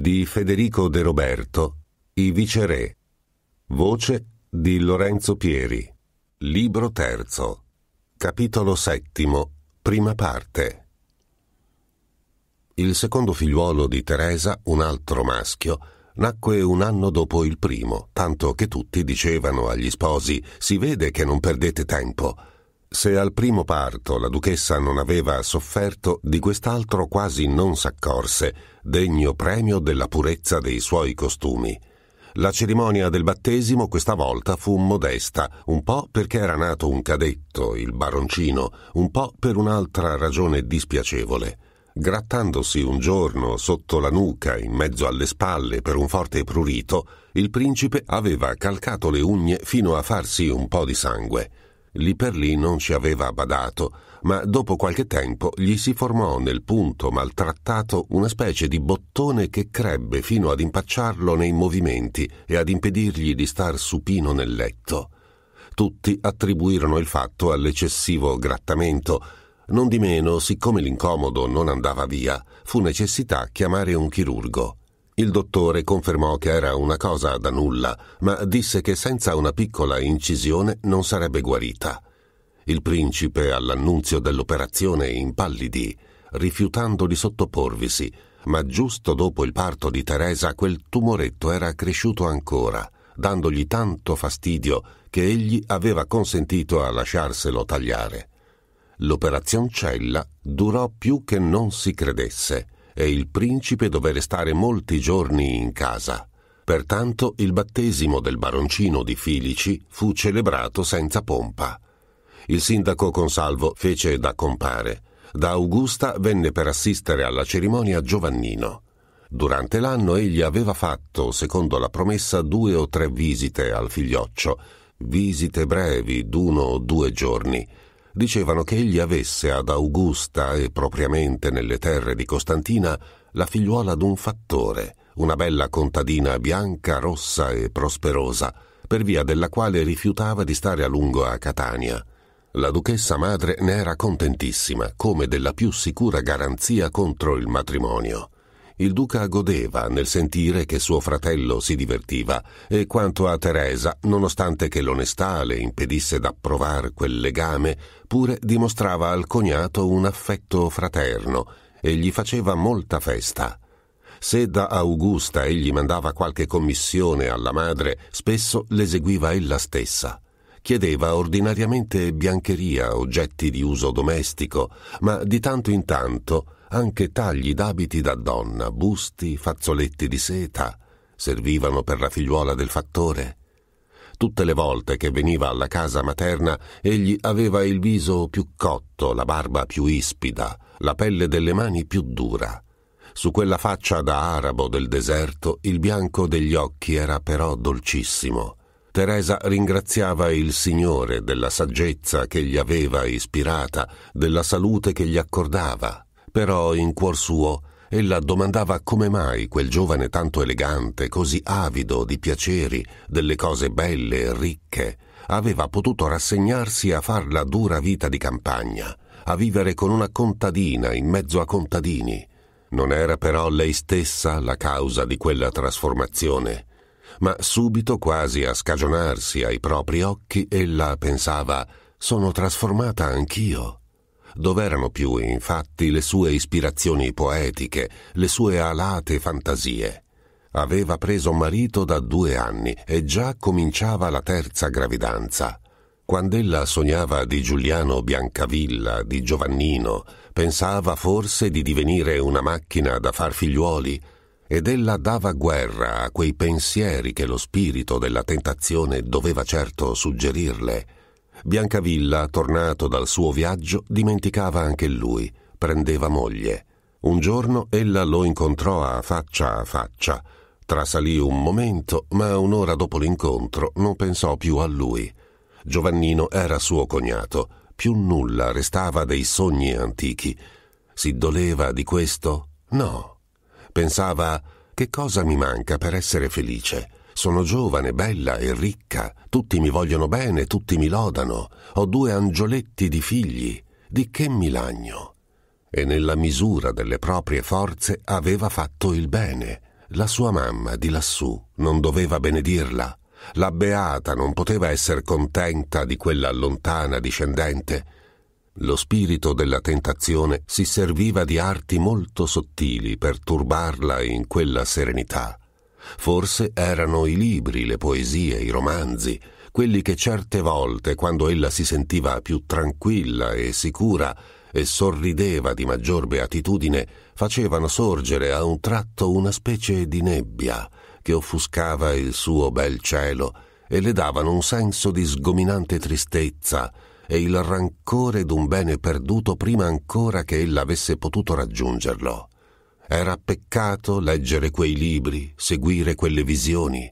di Federico De Roberto, I viceré, voce di Lorenzo Pieri, libro terzo, capitolo settimo, prima parte. Il secondo figliuolo di Teresa, un altro maschio, nacque un anno dopo il primo, tanto che tutti dicevano agli sposi si vede che non perdete tempo. Se al primo parto la duchessa non aveva sofferto, di quest'altro quasi non s'accorse, degno premio della purezza dei suoi costumi. La cerimonia del battesimo questa volta fu modesta, un po' perché era nato un cadetto, il baroncino, un po' per un'altra ragione dispiacevole. Grattandosi un giorno sotto la nuca, in mezzo alle spalle, per un forte prurito, il principe aveva calcato le unghie fino a farsi un po' di sangue. Lì per lì non ci aveva badato ma dopo qualche tempo gli si formò nel punto maltrattato una specie di bottone che crebbe fino ad impacciarlo nei movimenti e ad impedirgli di star supino nel letto. Tutti attribuirono il fatto all'eccessivo grattamento. Non di meno, siccome l'incomodo non andava via, fu necessità chiamare un chirurgo. Il dottore confermò che era una cosa da nulla, ma disse che senza una piccola incisione non sarebbe guarita. Il principe, all'annunzio dell'operazione, impallidì, rifiutando di sottoporvisi, ma giusto dopo il parto di Teresa quel tumoretto era cresciuto ancora, dandogli tanto fastidio che egli aveva consentito a lasciarselo tagliare. L'operazioncella durò più che non si credesse e il principe dové restare molti giorni in casa. Pertanto il battesimo del baroncino di Filici fu celebrato senza pompa il sindaco Consalvo fece da compare. Da Augusta venne per assistere alla cerimonia Giovannino. Durante l'anno egli aveva fatto, secondo la promessa, due o tre visite al figlioccio, visite brevi d'uno o due giorni. Dicevano che egli avesse ad Augusta e propriamente nelle terre di Costantina la figliuola d'un fattore, una bella contadina bianca, rossa e prosperosa, per via della quale rifiutava di stare a lungo a Catania. La duchessa madre ne era contentissima, come della più sicura garanzia contro il matrimonio. Il duca godeva nel sentire che suo fratello si divertiva e quanto a Teresa, nonostante che l'onestà le impedisse d'approvar quel legame, pure dimostrava al cognato un affetto fraterno e gli faceva molta festa. Se da Augusta egli mandava qualche commissione alla madre, spesso l'eseguiva ella stessa. Chiedeva ordinariamente biancheria, oggetti di uso domestico, ma di tanto in tanto anche tagli d'abiti da donna, busti, fazzoletti di seta, servivano per la figliuola del fattore. Tutte le volte che veniva alla casa materna egli aveva il viso più cotto, la barba più ispida, la pelle delle mani più dura. Su quella faccia da arabo del deserto il bianco degli occhi era però dolcissimo. Teresa ringraziava il Signore della saggezza che gli aveva ispirata, della salute che gli accordava, però in cuor suo ella domandava come mai quel giovane tanto elegante, così avido di piaceri, delle cose belle e ricche, aveva potuto rassegnarsi a far la dura vita di campagna, a vivere con una contadina in mezzo a contadini. Non era però lei stessa la causa di quella trasformazione ma subito, quasi a scagionarsi ai propri occhi, ella pensava sono trasformata anch'io. Dov'erano più, infatti, le sue ispirazioni poetiche, le sue alate fantasie? Aveva preso marito da due anni e già cominciava la terza gravidanza. Quando ella sognava di Giuliano Biancavilla, di Giovannino, pensava forse di divenire una macchina da far figliuoli? ed ella dava guerra a quei pensieri che lo spirito della tentazione doveva certo suggerirle. Biancavilla, tornato dal suo viaggio, dimenticava anche lui, prendeva moglie. Un giorno ella lo incontrò a faccia a faccia. Trasalì un momento, ma un'ora dopo l'incontro non pensò più a lui. Giovannino era suo cognato, più nulla restava dei sogni antichi. Si doleva di questo? No, Pensava che cosa mi manca per essere felice? Sono giovane, bella e ricca, tutti mi vogliono bene, tutti mi lodano, ho due angioletti di figli, di che mi lagno? E nella misura delle proprie forze aveva fatto il bene. La sua mamma di lassù non doveva benedirla. La beata non poteva essere contenta di quella lontana discendente lo spirito della tentazione si serviva di arti molto sottili per turbarla in quella serenità. Forse erano i libri, le poesie, i romanzi, quelli che certe volte, quando ella si sentiva più tranquilla e sicura e sorrideva di maggior beatitudine, facevano sorgere a un tratto una specie di nebbia che offuscava il suo bel cielo e le davano un senso di sgominante tristezza e il rancore d'un bene perduto prima ancora che ella avesse potuto raggiungerlo. Era peccato leggere quei libri, seguire quelle visioni.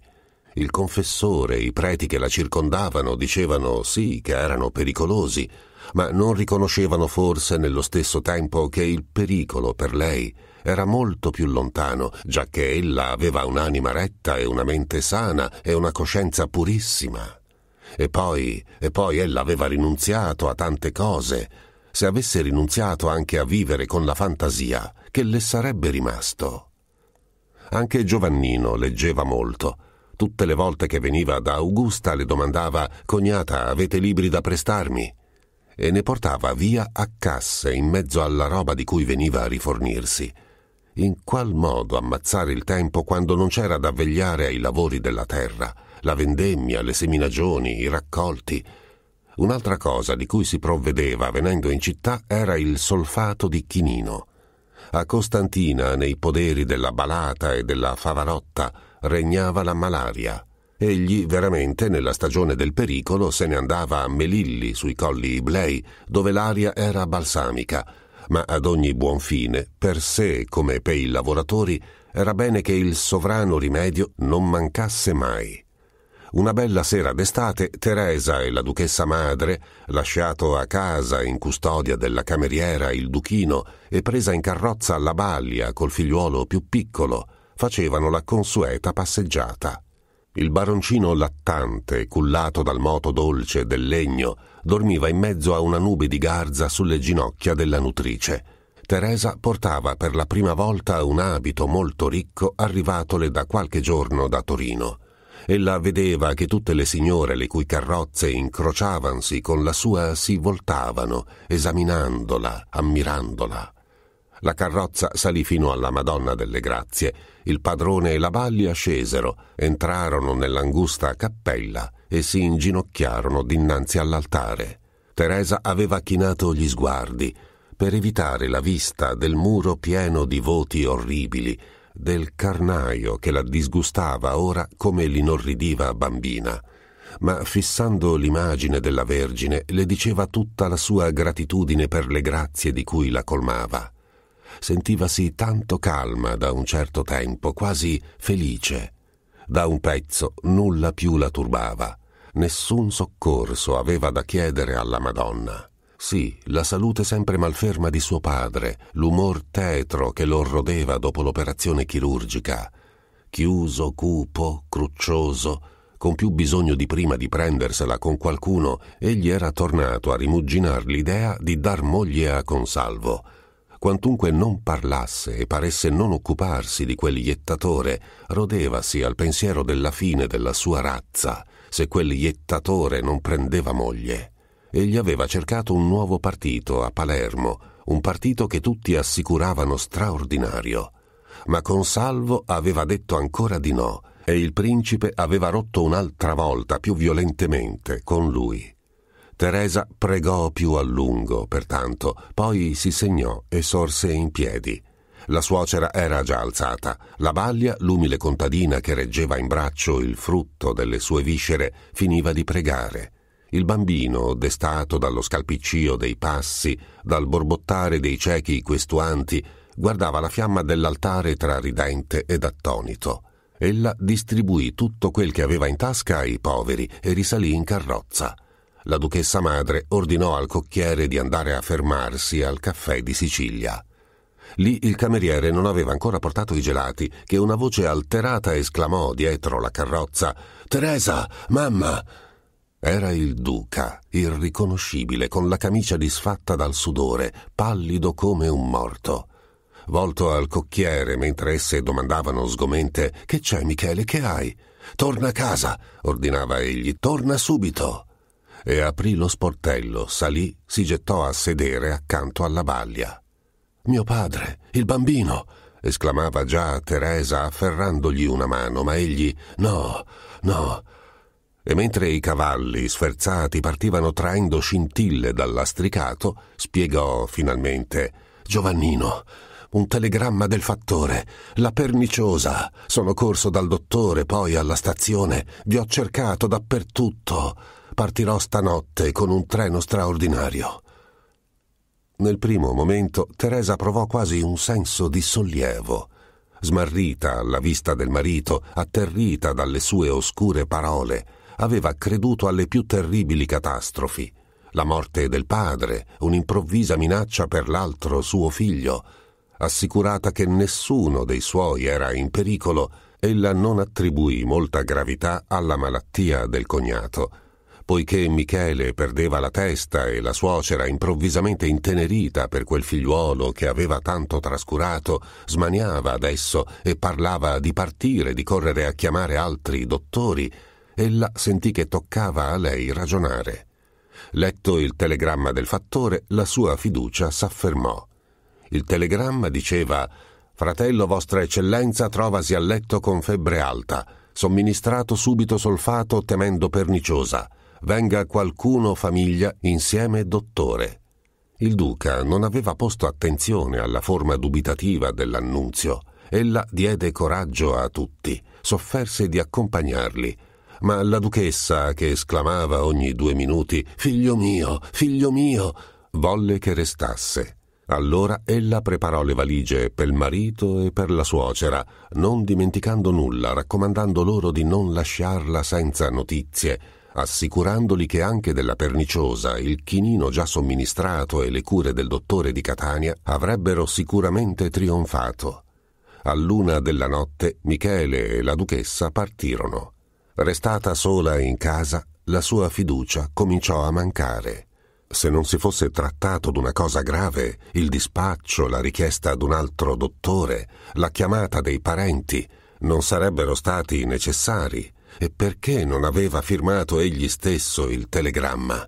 Il confessore e i preti che la circondavano dicevano sì che erano pericolosi, ma non riconoscevano forse nello stesso tempo che il pericolo per lei era molto più lontano, giacché ella aveva un'anima retta e una mente sana e una coscienza purissima. E poi, e poi ella aveva rinunziato a tante cose. Se avesse rinunziato anche a vivere con la fantasia, che le sarebbe rimasto? Anche Giovannino leggeva molto. Tutte le volte che veniva da Augusta le domandava Cognata, avete libri da prestarmi? e ne portava via a casse in mezzo alla roba di cui veniva a rifornirsi. In qual modo ammazzare il tempo quando non c'era da vegliare ai lavori della terra? la vendemmia, le seminagioni, i raccolti. Un'altra cosa di cui si provvedeva venendo in città era il solfato di chinino. A Costantina, nei poderi della Balata e della Favarotta, regnava la malaria. Egli veramente nella stagione del pericolo se ne andava a Melilli sui colli Iblei, dove l'aria era balsamica, ma ad ogni buon fine, per sé come per i lavoratori, era bene che il sovrano rimedio non mancasse mai. Una bella sera d'estate, Teresa e la duchessa madre, lasciato a casa in custodia della cameriera il duchino e presa in carrozza alla balia col figliuolo più piccolo, facevano la consueta passeggiata. Il baroncino lattante, cullato dal moto dolce del legno, dormiva in mezzo a una nube di garza sulle ginocchia della nutrice. Teresa portava per la prima volta un abito molto ricco arrivatole da qualche giorno da Torino. Ella vedeva che tutte le signore le cui carrozze incrociavansi con la sua si voltavano, esaminandola, ammirandola. La carrozza salì fino alla Madonna delle Grazie. Il padrone e la balia scesero, entrarono nell'angusta cappella e si inginocchiarono dinanzi all'altare. Teresa aveva chinato gli sguardi per evitare la vista del muro pieno di voti orribili del carnaio che la disgustava ora come l'inorridiva bambina, ma fissando l'immagine della Vergine le diceva tutta la sua gratitudine per le grazie di cui la colmava. Sentivasi tanto calma da un certo tempo, quasi felice. Da un pezzo nulla più la turbava, nessun soccorso aveva da chiedere alla Madonna. Sì, la salute sempre malferma di suo padre, l'umor tetro che lo rodeva dopo l'operazione chirurgica. Chiuso, cupo, cruccioso, con più bisogno di prima di prendersela con qualcuno, egli era tornato a rimuginar l'idea di dar moglie a Consalvo. Quantunque non parlasse e paresse non occuparsi di quel iettatore, rodevasi al pensiero della fine della sua razza, se quel iettatore non prendeva moglie egli aveva cercato un nuovo partito a Palermo, un partito che tutti assicuravano straordinario. Ma Consalvo aveva detto ancora di no e il principe aveva rotto un'altra volta più violentemente con lui. Teresa pregò più a lungo, pertanto, poi si segnò e sorse in piedi. La suocera era già alzata. La baglia, l'umile contadina che reggeva in braccio il frutto delle sue viscere, finiva di pregare il bambino, destato dallo scalpiccio dei passi, dal borbottare dei ciechi questuanti, guardava la fiamma dell'altare tra ridente ed attonito. Ella distribuì tutto quel che aveva in tasca ai poveri e risalì in carrozza. La duchessa madre ordinò al cocchiere di andare a fermarsi al caffè di Sicilia. Lì il cameriere non aveva ancora portato i gelati che una voce alterata esclamò dietro la carrozza Teresa, mamma, era il duca, irriconoscibile, con la camicia disfatta dal sudore, pallido come un morto. Volto al cocchiere, mentre esse domandavano sgomente Che c'è, Michele, che hai? Torna a casa, ordinava egli, torna subito. E aprì lo sportello, salì, si gettò a sedere accanto alla baglia. Mio padre, il bambino! esclamava già Teresa afferrandogli una mano, ma egli No, no, e mentre i cavalli sferzati partivano traendo scintille dal lastricato, spiegò finalmente Giovannino, un telegramma del fattore, la perniciosa. Sono corso dal dottore, poi alla stazione, vi ho cercato dappertutto. Partirò stanotte con un treno straordinario. Nel primo momento Teresa provò quasi un senso di sollievo smarrita alla vista del marito, atterrita dalle sue oscure parole, aveva creduto alle più terribili catastrofi. La morte del padre, un'improvvisa minaccia per l'altro suo figlio. Assicurata che nessuno dei suoi era in pericolo, ella non attribuì molta gravità alla malattia del cognato. Poiché Michele perdeva la testa e la suocera, improvvisamente intenerita per quel figliuolo che aveva tanto trascurato, smaniava adesso e parlava di partire, di correre a chiamare altri dottori, ella sentì che toccava a lei ragionare. Letto il telegramma del fattore, la sua fiducia s'affermò. Il telegramma diceva Fratello Vostra Eccellenza trovasi a letto con febbre alta, somministrato subito solfato temendo perniciosa. Venga qualcuno famiglia insieme dottore. Il duca non aveva posto attenzione alla forma dubitativa dell'annunzio. Ella diede coraggio a tutti, s'offerse di accompagnarli ma la duchessa, che esclamava ogni due minuti Figlio mio, figlio mio, volle che restasse. Allora ella preparò le valigie per il marito e per la suocera, non dimenticando nulla, raccomandando loro di non lasciarla senza notizie, assicurandoli che anche della perniciosa, il chinino già somministrato e le cure del dottore di Catania avrebbero sicuramente trionfato. All'una della notte Michele e la duchessa partirono. Restata sola in casa, la sua fiducia cominciò a mancare. Se non si fosse trattato d'una cosa grave, il dispaccio, la richiesta ad un altro dottore, la chiamata dei parenti, non sarebbero stati necessari. E perché non aveva firmato egli stesso il telegramma?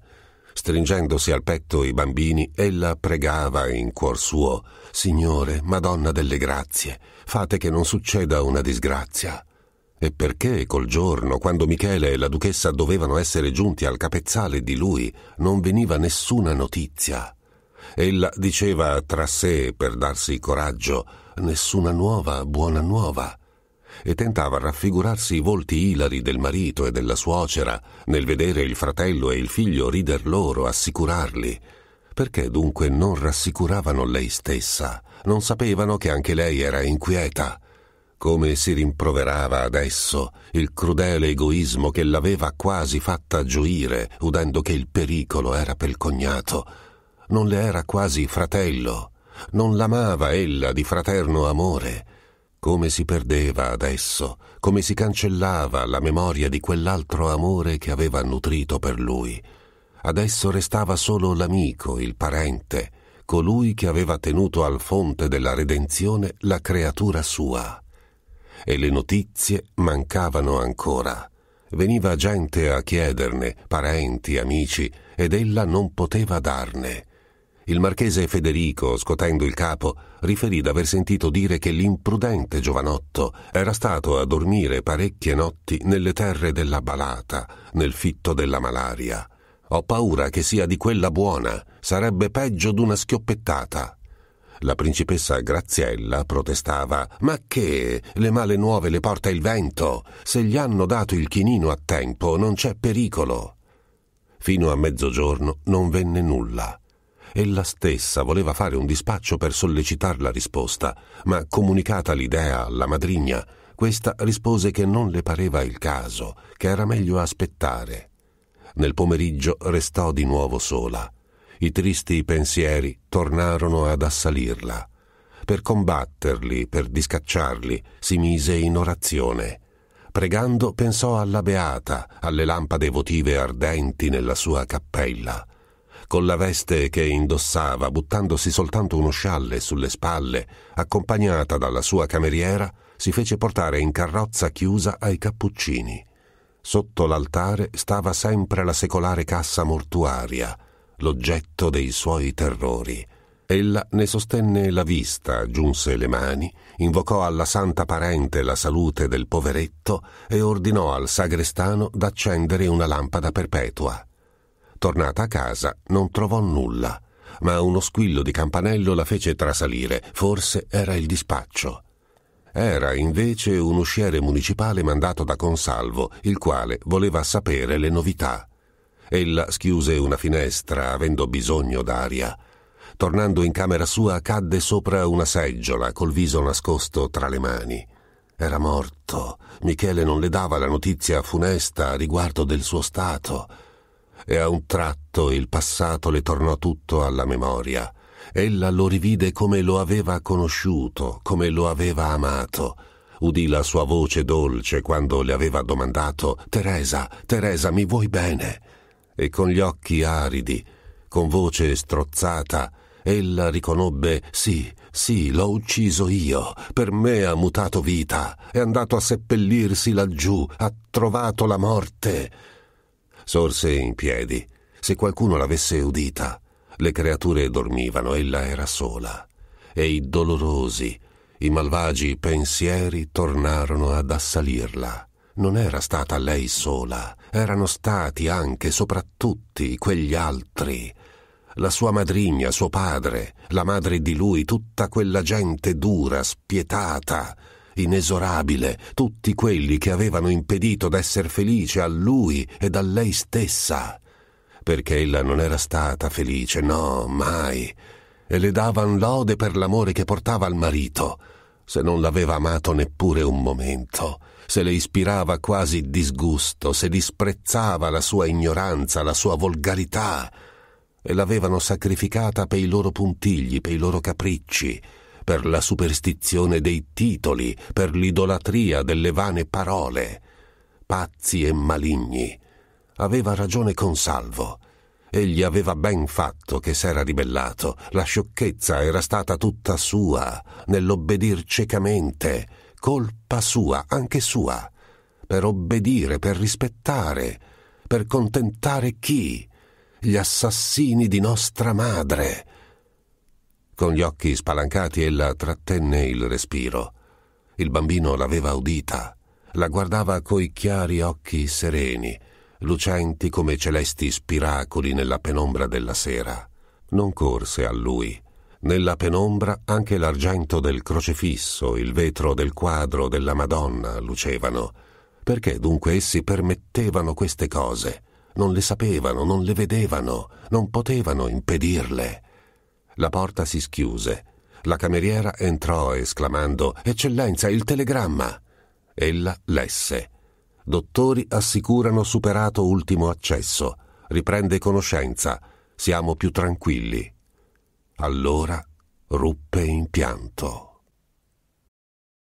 Stringendosi al petto i bambini, ella pregava in cuor suo Signore, Madonna delle grazie, fate che non succeda una disgrazia. E perché col giorno, quando Michele e la duchessa dovevano essere giunti al capezzale di lui, non veniva nessuna notizia? Ella diceva tra sé, per darsi coraggio, nessuna nuova, buona nuova, e tentava a raffigurarsi i volti ilari del marito e della suocera nel vedere il fratello e il figlio rider loro, assicurarli. Perché dunque non rassicuravano lei stessa? Non sapevano che anche lei era inquieta come si rimproverava adesso il crudele egoismo che l'aveva quasi fatta gioire, udendo che il pericolo era per il cognato. Non le era quasi fratello, non l'amava ella di fraterno amore. Come si perdeva adesso, come si cancellava la memoria di quell'altro amore che aveva nutrito per lui. Adesso restava solo l'amico, il parente, colui che aveva tenuto al fonte della redenzione la creatura sua e le notizie mancavano ancora. Veniva gente a chiederne, parenti, amici, ed ella non poteva darne. Il marchese Federico, scotendo il capo, riferì d'aver sentito dire che l'imprudente giovanotto era stato a dormire parecchie notti nelle terre della Balata, nel fitto della malaria. Ho paura che sia di quella buona, sarebbe peggio d'una schioppettata. La principessa Graziella protestava Ma che? Le male nuove le porta il vento. Se gli hanno dato il chinino a tempo non c'è pericolo. Fino a mezzogiorno non venne nulla. Ella stessa voleva fare un dispaccio per sollecitar la risposta, ma comunicata l'idea alla madrigna, questa rispose che non le pareva il caso, che era meglio aspettare. Nel pomeriggio restò di nuovo sola i tristi pensieri tornarono ad assalirla. Per combatterli, per discacciarli, si mise in orazione. Pregando pensò alla beata, alle lampade votive ardenti nella sua cappella. Con la veste che indossava, buttandosi soltanto uno scialle sulle spalle, accompagnata dalla sua cameriera, si fece portare in carrozza chiusa ai cappuccini. Sotto l'altare stava sempre la secolare cassa mortuaria, l'oggetto dei suoi terrori. Ella ne sostenne la vista, giunse le mani, invocò alla santa parente la salute del poveretto e ordinò al sagrestano d'accendere una lampada perpetua. Tornata a casa non trovò nulla, ma uno squillo di campanello la fece trasalire, forse era il dispaccio. Era invece un usciere municipale mandato da Consalvo, il quale voleva sapere le novità. Ella schiuse una finestra avendo bisogno d'aria. Tornando in camera sua cadde sopra una seggiola col viso nascosto tra le mani. Era morto. Michele non le dava la notizia funesta riguardo del suo stato. E a un tratto il passato le tornò tutto alla memoria. Ella lo rivide come lo aveva conosciuto, come lo aveva amato udì la sua voce dolce quando le aveva domandato Teresa, Teresa, mi vuoi bene? e con gli occhi aridi, con voce strozzata, ella riconobbe sì, sì, l'ho ucciso io, per me ha mutato vita, è andato a seppellirsi laggiù, ha trovato la morte. Sorse in piedi. Se qualcuno l'avesse udita, le creature dormivano, ella era sola. E i dolorosi, i malvagi pensieri tornarono ad assalirla non era stata lei sola, erano stati anche e soprattutto quegli altri. La sua madrigna, suo padre, la madre di lui, tutta quella gente dura, spietata, inesorabile, tutti quelli che avevano impedito d'essere felice a lui ed a lei stessa. Perché ella non era stata felice, no, mai. E le davan lode per l'amore che portava al marito se non l'aveva amato neppure un momento, se le ispirava quasi disgusto, se disprezzava la sua ignoranza, la sua volgarità, e l'avevano sacrificata per i loro puntigli, per i loro capricci, per la superstizione dei titoli, per l'idolatria delle vane parole. Pazzi e maligni. Aveva ragione Consalvo. Egli aveva ben fatto che s'era ribellato. La sciocchezza era stata tutta sua, nell'obbedir ciecamente. Colpa sua, anche sua. Per obbedire, per rispettare, per contentare chi? Gli assassini di nostra madre. Con gli occhi spalancati ella trattenne il respiro. Il bambino l'aveva udita, la guardava coi chiari occhi sereni, lucenti come celesti spiracoli nella penombra della sera. Non corse a lui. Nella penombra anche l'argento del crocifisso, il vetro del quadro della Madonna lucevano. Perché dunque essi permettevano queste cose? Non le sapevano, non le vedevano, non potevano impedirle. La porta si schiuse. La cameriera entrò esclamando Eccellenza, il telegramma. Ella lesse Dottori assicurano superato ultimo accesso, riprende conoscenza, siamo più tranquilli. Allora ruppe in pianto.